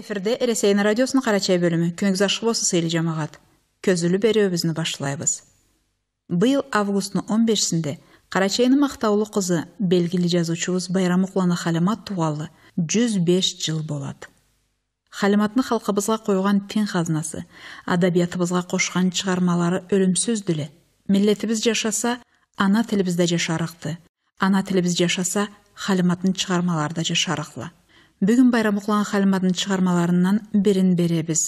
эфирде ресейин радиосунун кара бөлүмү күнүңүз ашык болсун сыйлы жамаат көзүлүү берүүбүздү башылайбыз быйыл августтун он бешинде кара мактаулуу кызы белгилүү жазуучубуз байрамукулана халимат туугалы жүз беш жыл болот халиматны халкыбызга койгон тең казынасы адабиятыбызга кошкон чыгармалары өлүмсүз деле миллетибиз жашаса ана тилибизде жашарыкты ана тилибиз жашаса халиматтын чыгармалары да жашарыклы бүгін байрамукулан халимовдун шығармаларынан бирин беребіз,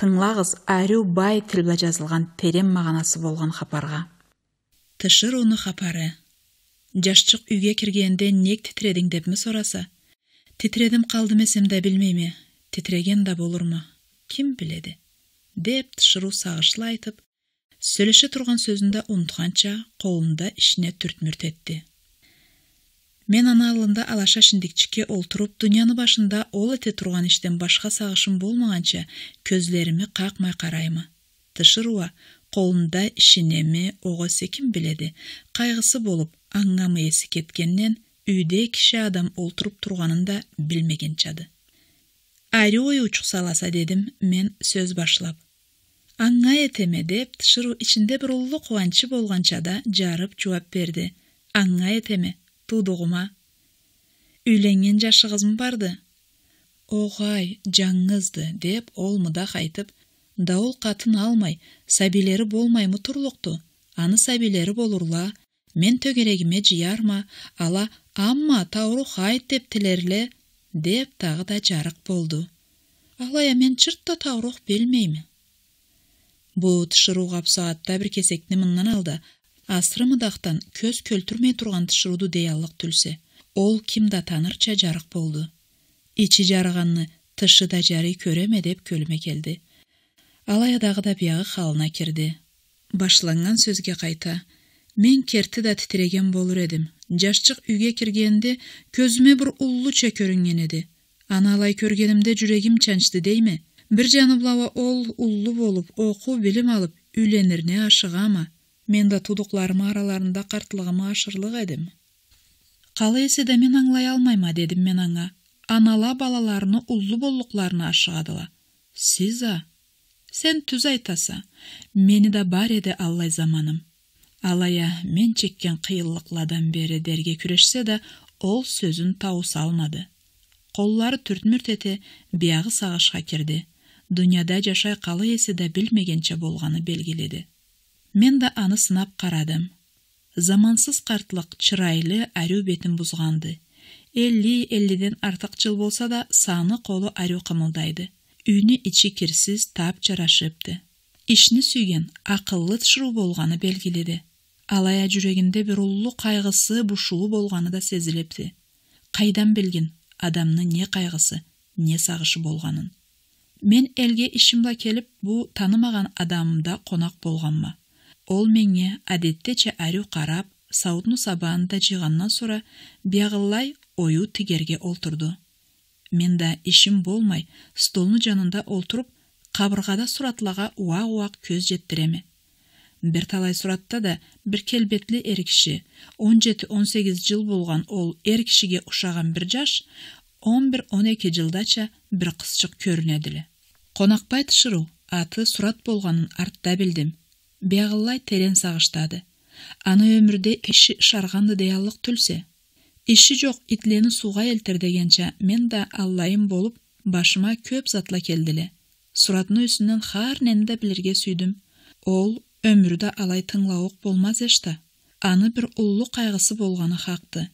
Тыңлағыз әріу бай тілбі жазылған терем терең болған болгон хапарга тышыр оны хапары жашчык үйге кіргенде нек титиредиң депми сураса титиредим калдым де да билмейми титиреген да болурму Кім біледі? деп тышыру сағышыл айтып сөйлөшө турган сөзүндө унутканча колунда ишине түртмүрт мен алдында алаша ішіндікчикке олтуруп дүйнөнүн башында ол эте турган иштен башка сагышым болмаганча көзлөрүмө какмай караймы Тышыруа қолында колунда ишинеми ого секин биледи кайгысы болуп аңгамы эси кеткенден үйдө киши адам олтуруп турганын да билмеген чады ари ой учук саласа дедим мен сөз башлап аңга этеме деп тышыру ичинде бир улуу кубанычы да жарып жооп берди аңга этеме Тудуғыма, үйленген жашы кызым барды Оғай, жаңызды, деп ол мыдак айтып дауыл қатын алмай болмай болмаймы тұрлықты. аны сәбилері болурла мен төгерегиме жыярма ала амма тауру хайт деп тілерле деп тағы да жарық болды алая мен чырт да таурух Бұл бут шыру капсаатта бір кесектіні мындан алды, Асырымыдақтан көз көлтүрмей турган тышырууду дей аллык түлсө ол ким да танырча жарык болду ичи жарыганны тышы да жарый көреме деп көлүмө келди алаядагы да биягы халына кирди башланган сөзгө кайта мен керти да титиреген болур эдим жашчык үйгө киргенде көзүмө бир ұллы көрүнгөн эди аны алай көргөнүмдө жүрөгүм чанчты дейме бир ол ұллы болуп окуу билим алып үйленирине ашыгама мен да тудықларым араларында қартылығыма ашырлық едім қалай да мен аңлай алмайма дедім мен аңа анала балаларыны уллу боллукларына ашыгадыла сиза сен түз айтаса мені да бар еді аллай заманым алая мен чеккен кыйынлыклардан бері дерге күрешсе да ол сөзін тауыса алмады қоллары түрт мүрт ете биағы сагышка кирди жашай есі де білмегенше болғаны белгіледі мен да аны сынап қарадым замансыз қартлық, чырайлы әру бетін бұзғанды элли эллиден артық жыл болса да саны қолы әру қымылдайды. үйіне іші кірсіз тап жарашыпты ішіні сүйген ақыллы тұшыру болғаны белгіледі алая жүрегінде бір ұлы қайғысы бұшуы болғаны да сезілепті. қайдан білген адамның не қайғысы не сағышы болғанын мен елге ішімла келіп бұл танымаған адамымда қонақ болғанма Ол менге әдеттече әрі қарап, саудыны сабағын жиғаннан сұра, бияғылай ою тігерге олтырды. Мен да ішім болмай, столны жанында олтырып, қабырғада сұратлаға уа уақ көз жеттіреме. Бір талай сұратта да бір келбетлі еркіші, 17-18 жыл болған ол еркішіге ұшаған бір жаш, 11-12 жылдача бір қысшық көрінеділі. Қонақпай тышыру, аты сұрат болғанын артта білдім бияғылай терең сағыштады аны өмірде іші шарғанды деялық түлсе іші жоқ итлені суға елтір дегенше мен да аллайым болып башыма көп затла келділе Сұратыны үсінен хар ненді білерге сүйдім ол өмірді алай тыңлауық болмаз ешті аны бір ұллы қайғысы болғаны хақты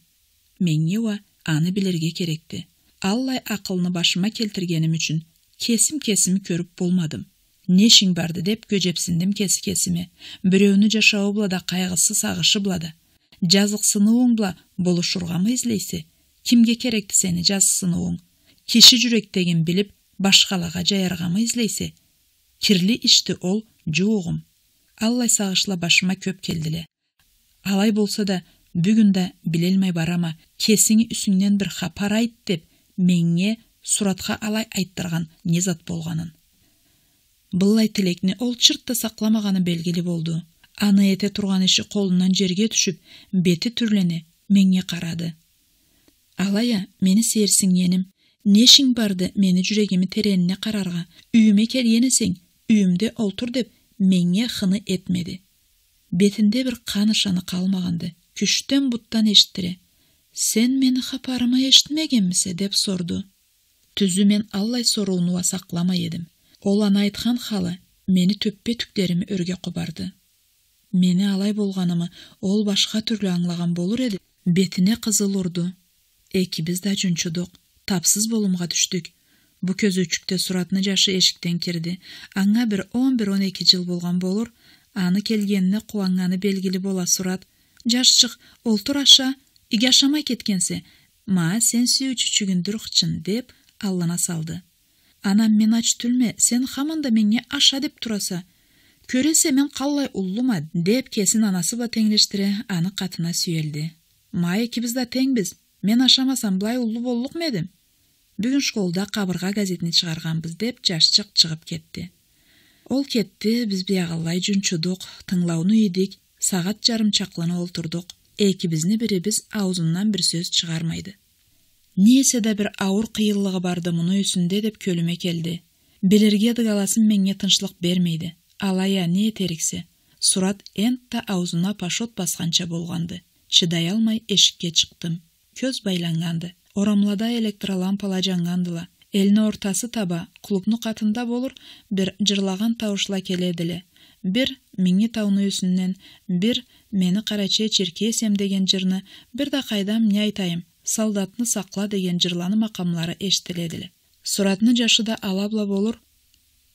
оа аны білерге керекті аллай ақылны башыма келтіргенім үшін кесім кесім көріп болмадым не барды деп көжепсіндім кесі кесіме біреуіні жашауы бұлада қайғысы сағышы бұлада жазықсынуың бұла бұл ма ізлейсе кімге керекті сені жазықсынуың кеші жүректеген біліп башқалаға ма ізлейсе кірлі ішті ол жоғым аллай сағышла башыма көп келділе алай болса да бүгін да барама кесіңі үсіңнен бір хапар айт деп менге сұратқа алай айттырған не зат болғанын былай тілекіне ол чыртта сақламағаны белгілі болды. аны ете тұрған іші қолынан жерге түшіп, беті түрлене менге қарады. алая мені сээрсиң не нешиң барды мені жүрегімі теренине қарарға үйіме кел үйімде үйүмдө олтур деп менге хыны етмеді Бетінде бір қанышаны ышаны күштен бұттан буттан эшиттире сен мені хапарыма эшитмегенмисе деп сорду түзі мен аллай соруынуа сақламай едім ол ана айтқан халы мені төппе түктеріме үрге құбарды мені алай болғанымы ол башқа түрлі аңлаған болыр еді бетіне қызыл ұрды экибиз да жүнчудық тапсыз болымға түштік бұ көзөчүктө суратны жашы ешіктен кирди аңа бір 11-12 жыл болған болур аны келгенине қуанғаны белгілі бола сурат жашчык олтур аша иге ашамай кеткенсе маа сен сүйүү чүчүгүндүр деп аллана салды анам мен ач түлме сен хаманда менге аша деп тұраса, көресе мен қалай ұллыма деп кесін анасы ба теңлештіре аны қатына сүйелді май экибиз да теңбіз мен ашамасам былай ұллы болдық ма едім бүгін школда қабырға газетін шығарғанбыз деп жашчық шығып кетті ол кетті біз биағалай жүнчудық тыңлауны үйдік сағат жарым отырдық олтурдук экибизни бирибиз аузынан бір сөз шығармайды несе да бір ауыр кыйынлыгы барды мұны үсінде деп көліме келді. Білерге дығаласын менге тыншылық бермейді. алая не Сұрат сурат та аузына пашот басқанша болғанды. Шыдай алмай эшикке чықтым. көз байланғанды. орамлада электролампала жанғандыла. Әліні ортасы таба клубну қатында болыр, бір жырлаған таушыла келеділі. Бір бир тауны үсіннен, бир мені караче черкесем деген жырны бір да қайдам не айтайын солдатны сақла деген жырланы мақамлары ештіледі. суратны жашыда алабла болыр?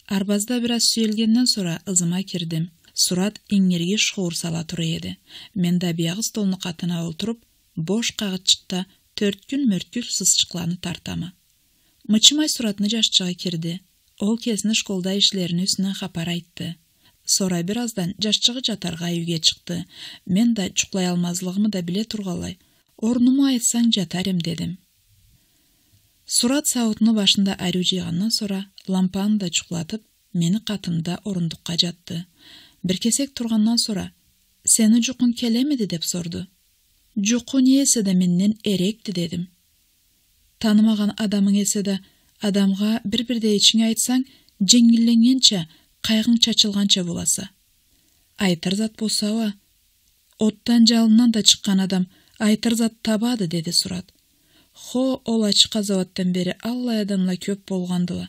арбазда біраз сүйелгеннен сұра ызыма кирдим сурат эңерге сала тұр еді мен да баяғы столны қатына отырып бош шықта төрт күн мөрткүл шықланы тартамы мычымай суратны жашчыға керді, ол кезіні школда ишлерінің үстінен хапар айтты сора біраздан жашчығы жатарға үйге шықты мен да чуқлай алмазылығымы да біле тұрғалай орныма айтсаң жатар ем дедім Сұрат сауытыны башында әру жиғаннан сора, лампаны да чұқылатып мені қатымда орындыққа жатты бір кесек тұрғаннан сора, сені жұқын келемеді деп сорды жұқын да меннен эректи дедім танымаған адамың да адамға бір бірде ичиңе айтсаң жеңілленгенше қайғың чачылғанша боласы айтар зат оттан жалыннан да шыққан адам айтыр зат табады деді сұрат хо ол ачка заваттан бері аллай адамла көп болғандыла.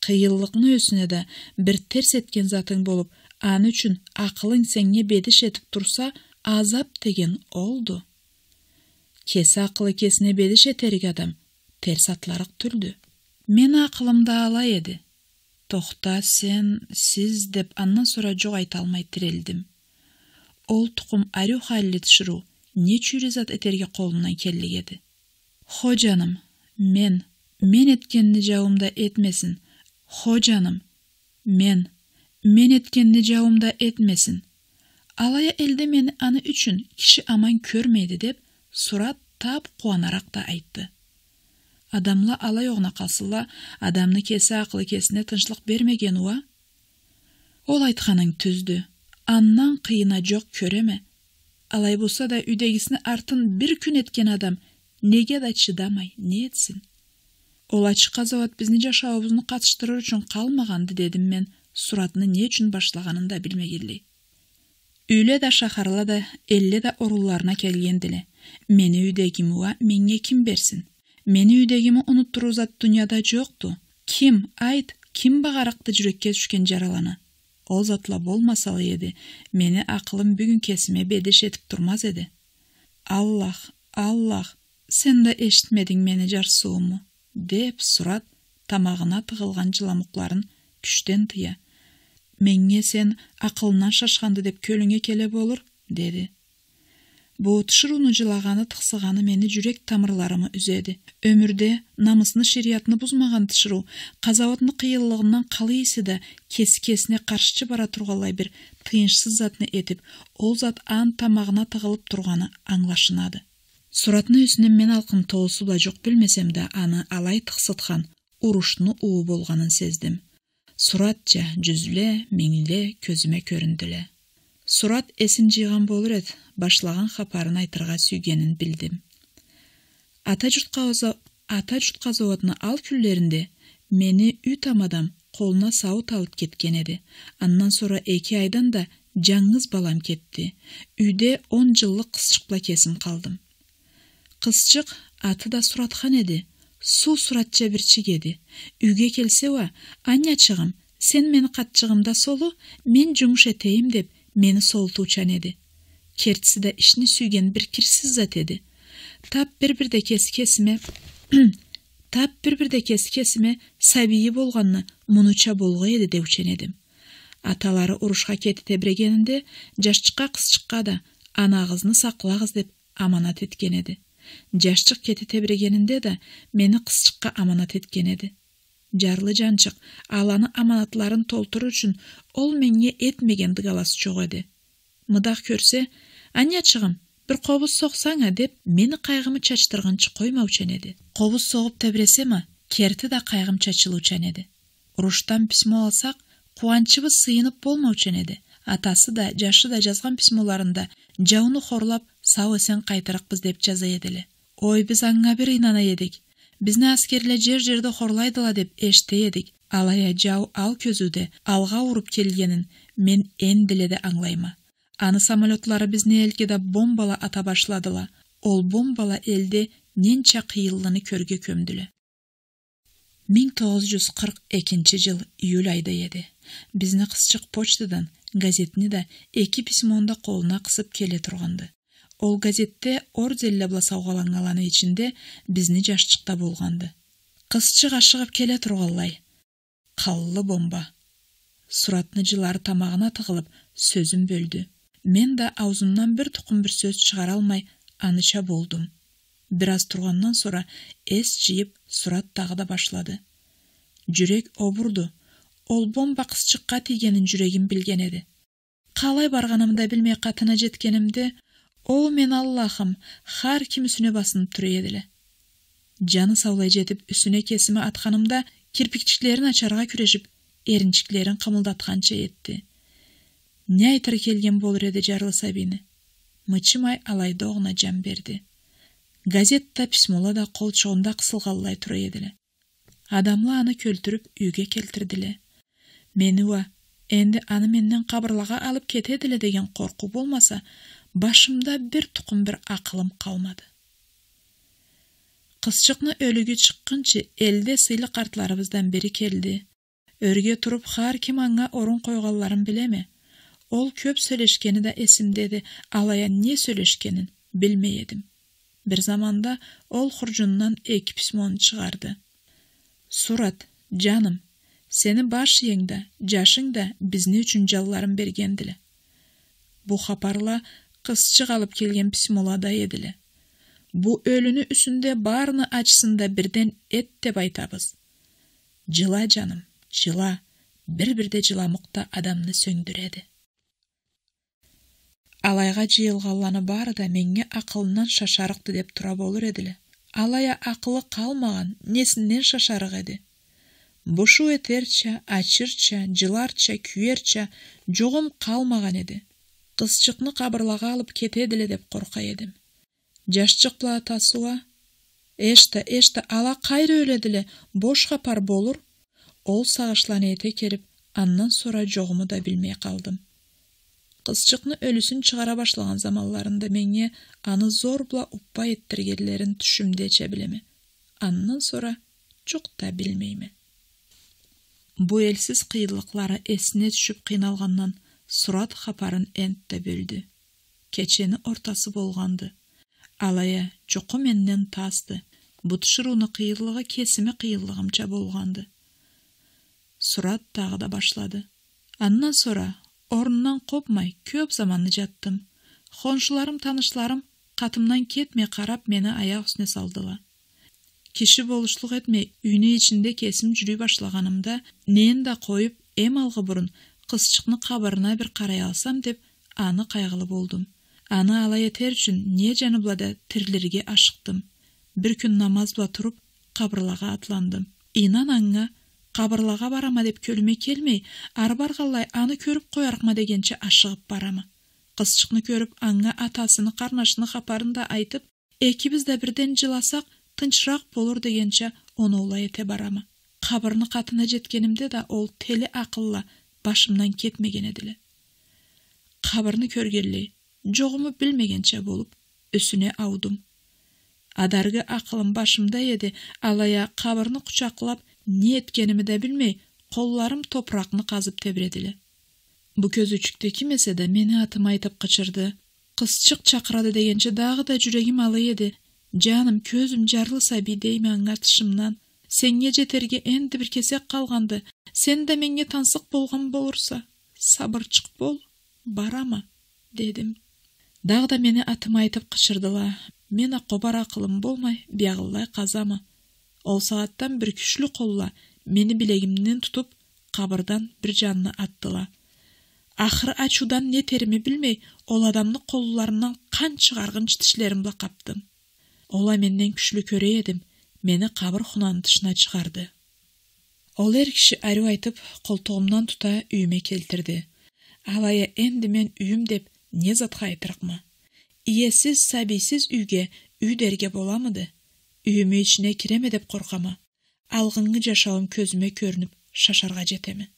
кыйыллыкны өсіне да бір терс еткен затың болып, аны үшін ақылың сеңне бедиш етіп турса азап деген олды. кесі ақылы кесіне бедіш етерік адам терс атларық түлді мен ақылымда алай еді тоқта сен сіз деп аннан сұра жоқ айта алмай тірелдім ол тұқым әрю нечүре зат этерге колунан келлигеди хожаным мен мен эткенни жауымда Хо, хожаным мен мен эткенни жауымда этмесин алая элде мені аны үчүн кіші аман көрмейді деп сұрат тап қуанарақ да айтты адамла алай оғына калсыла адамны кесе ақылы кесіне тыншылық бермеген уа ол айтқаның түзді, аннан қиына жок көреме алай болса да үйдегісіні артын бір күн еткен адам неге да чыдамай не етсін ол ачык қазауат біздің жашообузду қатыштыру үшін қалмағанды, дедім мен сұратыны не үшін баштаганын да білмегендей үйле да шахарла да эле да ұруларына келген ділі. Мені үйдегі муа менге ким берсин мени ұнып унуттуруу зат жоқ жокту кім айт кім бағарақты жүрекке түшкен жараланы қол затла болмаса еді мені ақылым бүгін кесіме бедеш етіп тұрмас еді аллах аллах сен да ешітмедің мені жарсуымы деп сұрат тамағына тығылған жыламықларын күштен тыя Менге сен ақылынан шашқанды деп көліңе келе болыр деді буутышыр уну жылағаны тұқсығаны мені жүрек тамырларымы үзеді. Өмірде намысыны бұзмаған бузмаган қазауатыны қиылығынан қалы калыйсы да кес-кесіне қаршычы бара тұрғалай бір тыйынчсыз затны етіп, ол зат ан тамағына тыгылып тұрғаны аңлашынады Сұратыны үсінен мен алқын толысы да жоқ билмесем аны алай тыксыткан урушну уу болғанын сездим жа көзіме көзүмө сұрат әсін жиған болыр еді башлаған қапарын айтырға сүйгенін білдім ата жұртқа ата ал күллерінде мені үй тамадам қолына сауыт алып кеткен әді. андан сұра әке айдан да жаңыз балам кетті үйде он жылық қысшықпла кесім қалдым Қысшық аты да суратхан еді су суратча бирчик кеді. үйге келсе ва, аня чығым, сен қат катчыгымда солу мен жумуш этейин деп мени еді. эди де ішіне сүйген бір кірсіз зат еді. тап бир бирдекеси кесіме тап бир кесі кесіме сәбиі болғанына мунуча болго еді деушен эдим аталары урушка кетип тебирегенинде жашчыкка кызчыкка да ана кызны деп аманат еткен еді. жашчык кетіп тебірегенінде да мені кызчыкка аманат еткен еді жарлы жанчық аланы аманатларын толтыру үшін ол менге етмегенді қаласы жоқ еді мыдақ көрсе анячығым бір қобыз соқсаңа деп мені қайғымы чачтырғанчы қоймаучан еді қобыз соғып ме? керті да қайғым чачылуучан еді уруштан письмо алсақ кубанчыбыз сыйынып болмаучан еді атасы да жашы да жазған письмоларында жауны хорлап сау есен қайтырықпыз деп жаза эле ой біз аңа бір инана едік Бізні әскерлі жер-жерді қорлайдыла деп еште едік. Алая жау ал көзуді алға ұрып келгенін мен ен де аңлайма. Аны самолетлары бізні әлкеді бомбала ата башладыла. Ол бомбала елде ненча қиылыны көрге көмділі. 1942 жыл июль айда еді. Бізні қысшық почтадан газетни да екі письмонда қолына қысып келе тұрғанды ол газетте ордер лабласауга аланы ичинде бізні жашчыкта болғанды. қысчыға шығып келе тұрғалай. каллы бомба Сұратны жылары тамағына тығылып сөзім бөлді. мен да аузымнан бір тұқым бір сөз чыгара алмай аныша болдым. бир тұрғаннан тургандан соңра эс сұрат сурат да башлады жүрек обурду ол бомба кызчыкка тийгенин жүрегім билген эди Қалай барганымды қатына катына о мен аллахым һәр кім үсіне басынып тұр еділі жаны саулай жетіп үсіне кесімі атқанымда кирпикчиктерін ачарға күрешіп еріншіклерін қымылдатқанша етті не айтар келген болыр еді жарлы сабины мычымай оғына жан берді газетта письмола да шоғында қысылғалылай тұр еділі адамлы аны көлтіріп үйге келтірділі мені уа енді аны менен қабырлаға алып кетеділі деген қорқу болмаса башымда бір тукум бір ақылым қалмады. қызшықны өлүгү чыккынчы элде сыйлы қартларымыздан бири келді. өрге тұрып хар кем аңа орун біле ме ол көп сөйлешкені да есімдеді алая не сөйлешкенін білмей едім бір заманда ол құржынынан екі письмон шығарды. сурат жаным сені баш жашың да бізне үшін жалларын ділі бұл хапарла кызчык қалып келген пісмолада еділі. Бұ өліні үсінде баарыны ачысында бірден эт деп айтабыз жыла жаным жыла бир бирде мұқта адамды сөндіреді. Алайға жиылғаланы бары да менге ақылынан шашарықты деп тұра болыр еділі. алая ақылы қалмаған, несінен шашарық еді? Бұшу этерча ачырча жыларча күйерча жоғым қалмаған еді кызчыкны кабырлага алып кетедиле деп едім. эдим жашчык платасуа эште эште ала кайра өлөт эле бош капар болур ол сагышлана эте келип андан сора жогуму да білмей қалдым. кызчыкны өлісін чыгара башлаган замаларында менге аны зор була уппа эттиргенлерин түшүмдече билеми андан сора жок да билмейми бу элсиз кыйынлыклары эсине түшүп кыйналгандан сұрат хапарын әнтті бөлді Кәчені ортасы болғанды алая чоқы меннен тасты бұтшыруны қиырлығы кесімі қиырлығымча болғанды сұрат тағы да башлады аннан сора орнынан қопмай көп заманы жаттым хоншыларым танышларым қатымнан кетме қарап мені аяқ үстіне салдыла Кеші болушлық етмей үйіне ішінде кесім жүрі башлағанымда нен да қойып эм алғы бұрын қызшықтың қабырына бір қарай алсам деп аны қайғылы болдым аны алай етер үшін не жаны да тірілерге ашықтым бір күн намаз бұла тұрып қабырлаға атландым инан аңға қабырлаға барама деп көліме келмей ары қалай аны көріп қоярық ма дегенше ашығып барама қызшықны көріп аңға атасыны қарнашыны хапарын да айтып экибіз да бірден жыласақ тыншырақ болыр дегенше оны олай ете барама қабырны қатына жеткенімде да ол телі ақылла башымнан кетмеген edili қабірні көргенлей жоғымы білмегенше болып үсіне аудым адарғы ақылым башымда еді алая қабірні құшақлап не еткенімі де білмей қолларым топырақны қазып тебіреділі бұл көзүчікті кім есе де мені атым айтып қычырды қысчық чақырады дегенше дағы да жүрегім алы еді жаным көзім жарлы сәбидей тышымнан сенге жетерге енді бір кесе қалғанды сен де менге тансық болған болырса сабырчық бол барама дедім дағы да мені атым айтып қышырдыла мен қобар ақылым болмай бияғылай қазама ол сағаттан бір күшлі қолла мені білегімнен тұтып қабырдан бір жанны аттыла ақыры ачудан не терімі білмей ол адамны қолыларынан қан шығарғын тішлерім қаптым. ола менден күшлі көре едім мені қабыр тышына шығарды ол ер кіші әру айтып қолтығымнан тұта үйіме келтірді алая енді мен үйім деп не затқа ма? иесіз сәбисіз үйге дерге боламыды үйіме ішіне кіреме деп қорқама алғыңғы жашауым көзіме көрініп шашарға жетемі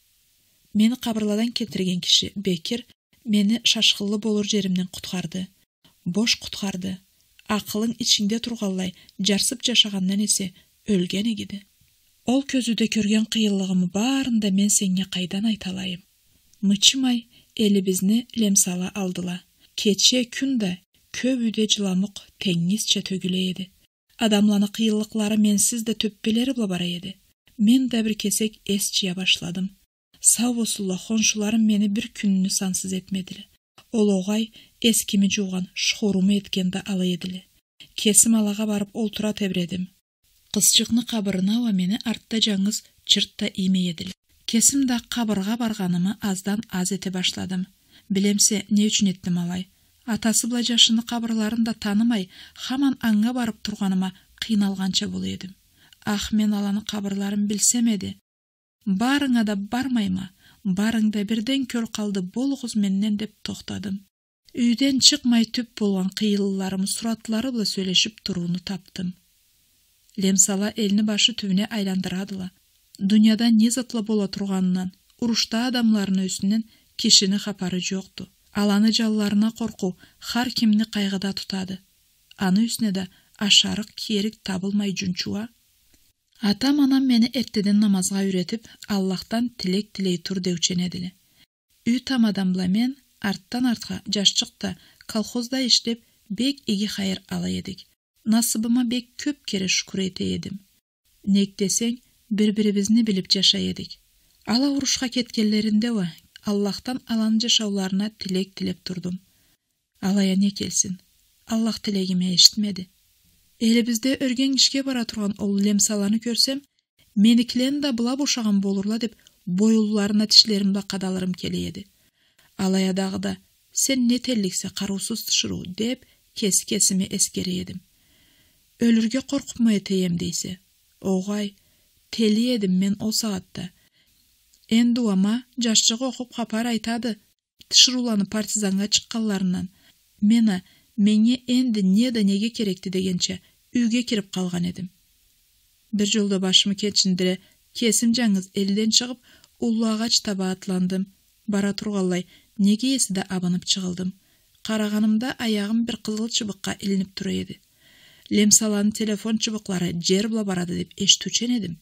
мені қабырладан келтірген кіші бекер мені шашқылы болар жерімнен құтқарды бош құтқарды ақылың ішіңде тұрғалай, жарсып жашағаннан есе өлген егеді ол көзуде көрген қиылығым барында мен сенге қайдан айталайым мычымай элибизни лемсала алдыла кече күн да көп үйде жыламық теңізше төгіле еді адамланы қиылықлары менсіз де төппелері бола бара еді мен да бір кесек эс жия башладым сау осулла хоншуларым мені бір күннү сансыз этмедиле олоғай эскими жоған шоруму еткенді ала еділі. Кесім алаға барып ол тұра олтура тебредим кызчыкны ауа мені артта жаңыз чыртта ийме еділі. кесим да кабырга аздан аз эте башладым Білемсе, не үшін еттім алай атасы былай жашыны кабырларын да танымай, хаман аңға барып тұрғаныма қиналғанша бол едім. ах мен аланы кабырларын билсем эди баарыңа да ма? барыңда бірден көл қалды болғыз меннен деп тоқтадым үйден шықмай түп болған қиылыларым суратлары бұл сөйлешіп тұруыны таптым лемсала элни башы түбүнө айландырадыла дүнияда не затла бола турганынан урушта адамлардын өсінен кешіні хабары жокту аланы жалларына қорқу хар кимни қайғыда тұтады. аны үстүнө да ашарык табылмай жүнчуа атам анам мени эртеден намазга үйрөтүп аллахтан тилек тилей тур деучен эдиле үй тамадам була мен арттан артка жашчыкта колхозда иштеп бек иги хайыр ала эдик насыбыма бек көп кере шүкір эте едім. нек десең бири бирибизни билип жашай эдик ала урушка кеткенлериндеби аллахтан аланын жашауларына тилек тилеп турдум алая не келсин аллах тилегиме эшитмеди элибизде өргөн ишке бара тұрған ол лемсаланы көрсем, меникилерин да бұлап бошаган болырла деп боюлуларына тишлеримде кадалырым келеді. алая да сен не тәліксе қарусыз тұшыру, деп кеси едім. Өлірге қорқып коркупмай тием дейсе оғай, тәлі едім мен ол саатта Әнді ама, жашчығы окуп қапар айтады тышырууланып партизанға чыкканларынан мені менге энди не да неге керекті дегенче үйге кіріп қалған едім бір жолда башымы кетшіндіре, кесім жаңыз елден шығып ұлы ағач таба атландым бара тұрғалай неге есіді абынып шығылдым. қарағанымда аяғым бір қызыл шыбыққа ілініп тұр еді лемсаланың телефон шыбықлары жер бұла барады деп естушен едім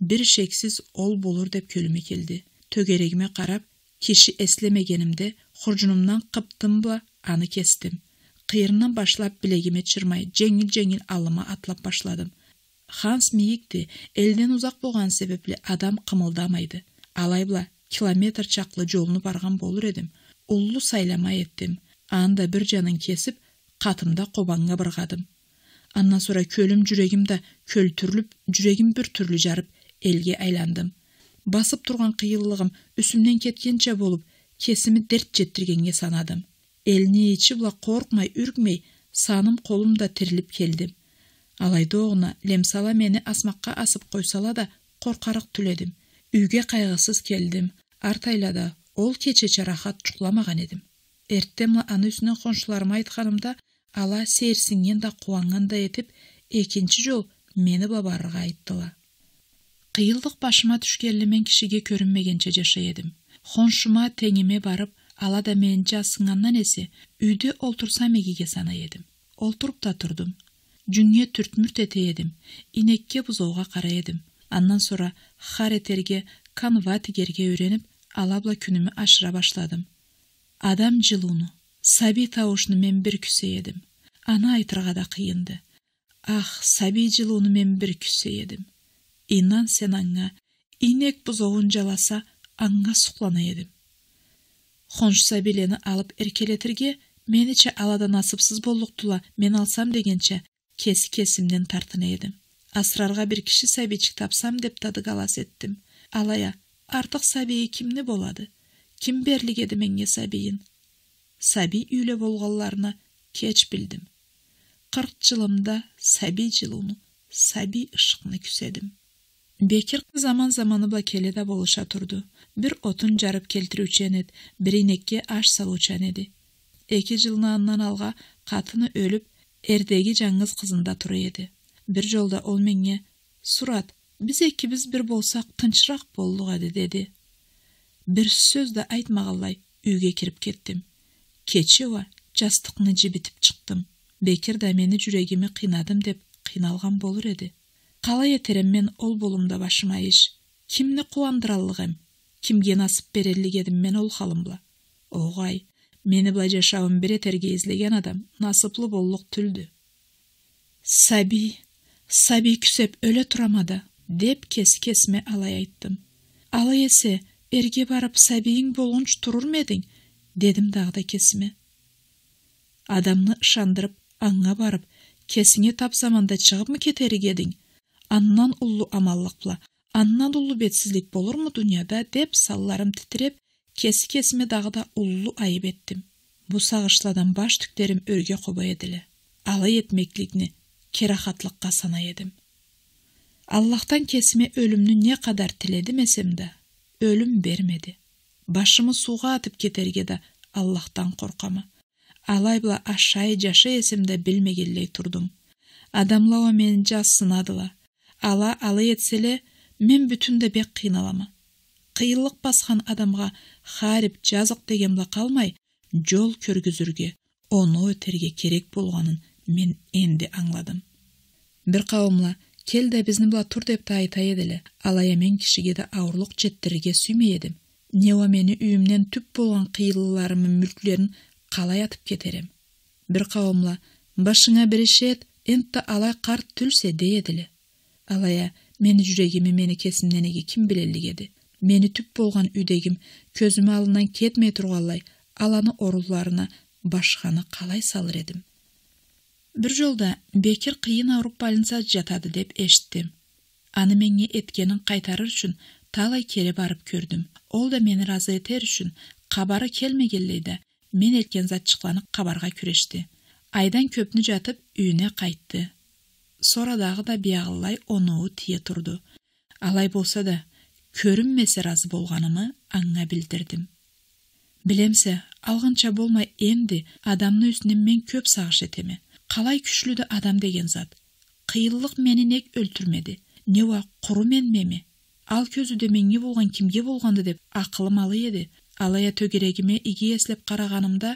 бір шексіз ол болыр деп көліме келді төгерегіме қарап кеші еслемегенімде құржынымнан қыптым ба аны кестім қиырынан башлап білегіме чырмай жеңіл жеңіл алыма атлап башладым ханс мейікте элден ұзақ болған себепле адам қымылдамайды алай километр чаклы жолыны барған болыр едім ұлы сайлама еттім анда бір жанын кесіп қатымда қобанға бырғадым аннан сора көлім жүрегімді түрліп жүрегім бір түрлі жарып елге айландым басып тұрған қиылығым үсімнен кеткенше болып кесімі дерт жеттіргенге санадым ечі ичи қорқмай үргмей үркмей қолымда тіріліп тирилип келдим алайдоогуна лемсала мені асмаққа асып койсола да коркарык үйге үйгө кайгысыз келдим артайлада ол кечече чарахат чукуламаган едім. эртем аны үстүнөн қоншыларыма айтқанымда, ала серсінген да кубангандай етіп экинчи жол мені бабарырга айттыла кыйылдык башыма түшкенли мен кишиге көрінмегенше жаша эдим барып алада мен жасыңаннан есе, үйде олтурсам егеге сана едім. олтуруп та тұрдым. жүңе түртмүрт эте едім. инекке бузоого кара едім. андан sonra харетерге канва тигерге үйрөнүп алабла күнімі ашыра башладым. адам жылууну саби тауышыны мен бір күсе едім. аны айтырға да қиынды. ах саби жылууну мен бір күсе едім. инан сен аңа инек бузогун жаласа аңға суклана эдим хонш сәбилені алып мені че алада насыпсыз тұла мен алсам дегенче кесімнен кесимден едім. асрарга бір кіші сабийчик тапсам деп қалас еттім алая артык сабийи кімні болады ким еді менге сабийин сәби үйлі болғаларына кеч білдім. кырк жылымда сабий жылууну сабий ышыкны күседім бекир кыз аман заманы да болуша тұрды. Бір отын жарып келтіруші еді бир инекке аш салуучан эди эки жылнаандан алға қатыны өліп, ердегі жаңыз қызында тұр еді. Бір жолда ол менге сұрат, біз экибиз бір болсақ тынчыраак болдық деді. деді. Бір сөз да үйге үйгө кеттім. кеттим оа, жастықны жибитип чыктым бекер да мені жүрегіме қинадым деп кыйналган болур еді қалай етерім мен ол болымда башыма еш кімні қуандыралық ем кімге насып берерлік едім мен ол халымбла оғай мені былай жашауым бір етерге излеген адам насыплы боллық түлді саби саби күсеп өле тұрамады деп кес кесме алай айттым алай есе эрге барып сәбиің болғынш тұрыр ма едің дедім да кесіме адамны шандырып аңға барып кесіңе тап заманда шығып мы кетерік едің аннан ұллы амаллық бұла, аннан ұллы бетсізлік болыр мұ дүнияда деп салларым тітіреп, кесі кесіме дағыда да ұллы айып еттім. Бұ сағышладан баш түктерім өрге құбы еділі. Алай етмеклігіні керахатлыққа сана едім. Аллақтан кесіме өлімні не қадар тіледі месемді? өлім бермеді. Башымы суға атып кетерге да Аллақтан қорқамы. Алай бұла ашай жашы есімді білмегелей тұрдым. Адамлауы мен жас сынадыла ала ала етселе мен бүтінде бек қиналамы. қиылық басқан адамға харіп жазық дегенбі қалмай жол көргізірге оны өтерге керек болғанын мен енді аңладым бір қауымла кел да біздің бұла тұр деп та айта еділі алая мен кішіге де ауырлық жеттірге сүймей едім неуа мені үйімнен түп болған қиылыларымын мүлклерін қалай атып кетерем бір қауымла башыңа бірешет, ентті алай қарт түлсе де еділі алая мені мені мени кесімденеге кім білелі эди Мені түп болған үдегім, көзүмө алынан кетмей турганлай аланы орылларына башқаны қалай салыр едім. Бір жолда бекер қиын ауруп жатады деп эшиттим аны менге эткенин қайтарыр үшін талай кере барып көрдім. ол да мені разы етер үшін қабары келмегенлей да мен эткен затчыкланып қабарға күрешті. айдан көпні жатып үйіне қайтты сорадағы да биағылай онуы тие тұрды. алай болса да көрінмесе разы болғанымы аңа білдірдім білемсе алғанша болмай енді адамның үстінен мен көп сағыш етеме қалай күшліді адам деген зат қиылық мені нек өлтірмеді не уа құры мен меме ал көзі де менге болған кімге болғанды деп ақылым алы еді алая төгерегіме иге еслеп қарағанымда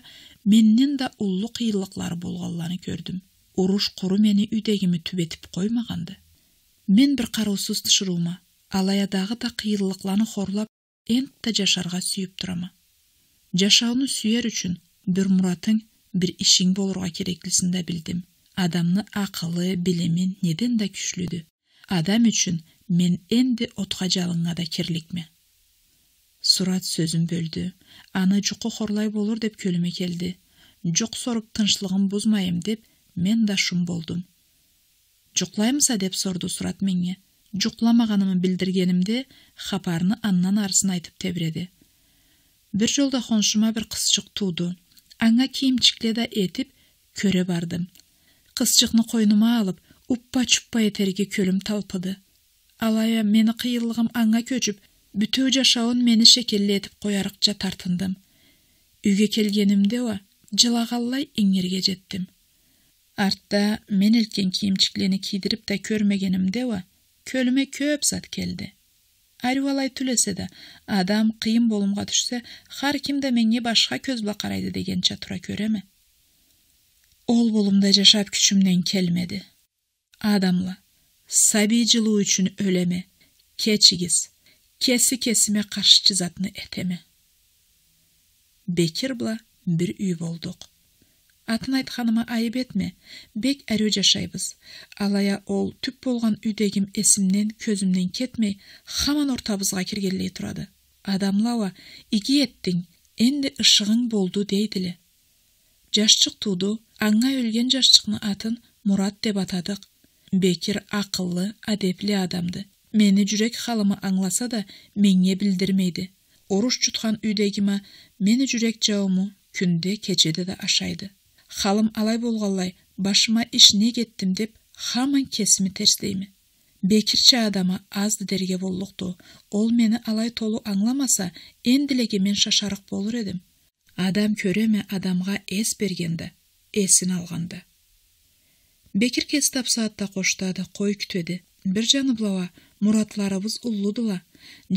меннен да ұллы қиылықлар болғанланы көрдім уруш құры мені үйдегімі түбетіп қоймағанды мен бір қарусыз тұшыруыма алаядағы да қорлап, хорлап та жашарға сүйіп тұрама Жашауыны сүйер үшін бір мұратың бір ішің болырға кереклісін білдім адамны ақылы білемен неден да күшліді адам үшін мен енді отқа жалыңа да керлікме Сұрат сөзім бөлді аны жұқы қорлай болыр деп көліме келді жұқ сорып тыншылығын бұзмайым деп мен да шым болдым жуқлаймыса деп сорды сұрат менге жуқламағанымын білдіргенімде хапарны аннан арысын айтып тебіреді бір жолда қоншыма бір қысшық туды аңа да етіп көре бардым қысшықны қойныма алып уппа чуппа етерге көлім талпыды алая мені қиылығым аңа көчіп бүтеу жашауын мені етіп қоярықча тартындым үйге келгенімде уа жылағаллай еңерге жеттім артта мен үлкен киімшіклені кидіріп та көрмегенімде уа көліме көп зат келді әруалай түлесе да адам қиын болымға түшсе хар кімді менге башқа көз бақарайды қарайды дегенше тұра көре ол болымда жашап күшімнен келмеді адамла саби жылу үшін өлеме кечігіз кесі кесіме қаршы жазатыны етеме бекір бла бір үй болдық атын айтқаныма айып етме бек әрі жашайбыз алая ол түп болған үйдегім есімнен көзімнен кетмей хаман ортабызға кіргенлей тұрады адамлауа иги еттің енді ұшығың болды дейділі жашчық туды аңға өлген жашчықны атын мұрат деп атадық бекир ақыллы адепли адамды мені жүрек халымы аңласа да менге білдірмейді оруш жұтқан үйдегіма мені жүрек жауымы күнде кечеде да ашайды халым алай болғалай, башыма не кеттім деп хаман кесімі терстеймі бекірші адамы азды дерге боллықты ол мені алай толу аңламаса енділеге мен шашарық болыр едім адам көреме адамға ес бергенді есін алғанды бекір кес тапса атта қоштады қой күтеді бір жаны бұлауа мұратларыбыз уллудыла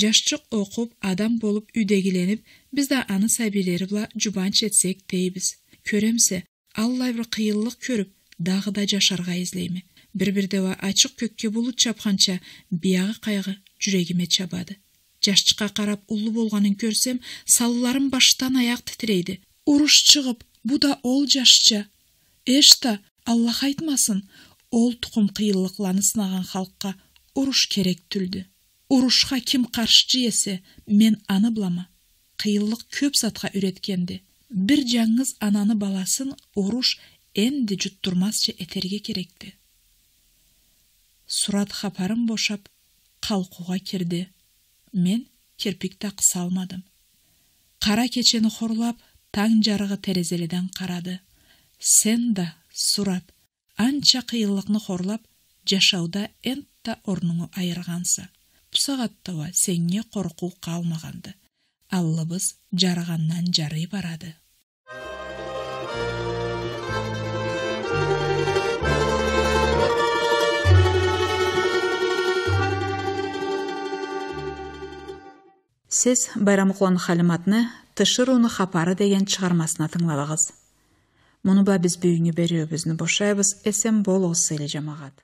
жашчық оқып адам болып үйдегіленіп бізді аны сәбилері бұла жұбанш етсек дейбіз көремсе алла бір кыйынлык көріп, дагы да жашарга бір бир бирдебе ачык көккө булут чапканча биягы кайгы жүрөгүмө чабады жашчыкка қарап ұлы болғанын көрсем салыларым баштан аяқ титирейди уруш шығып, бұда да ол жашчы эшта аллах айтмасын ол тукум кыйынлыкларын сынаған халкка уруш керек түлді. урушка ким қарсы есе мен аны былама кыйынлык көп затка үйрөткенди Бір жаңыз ананы баласын оруш әнді жуттурмасча этерге керекті. Сұрат қапарым бошап қалқуға кирди мен керпікті қысалмадым. алмадым кара кечени хорлап таң жарығы терезеледен қарады. сен да сұрат, анча қиылықны қорлап, жашауда та орныңы айырғанса бусагаттаба сенге қорқу қалмағанды аллыбыз жарығаннан жарый барады сіз байрамқұлан халиматны тышырууну хапары деген чыгармасына тыңладыңыз мунуба биз бүгүнкү бошайбыз бошойбуз бол болуңуз елі жамағат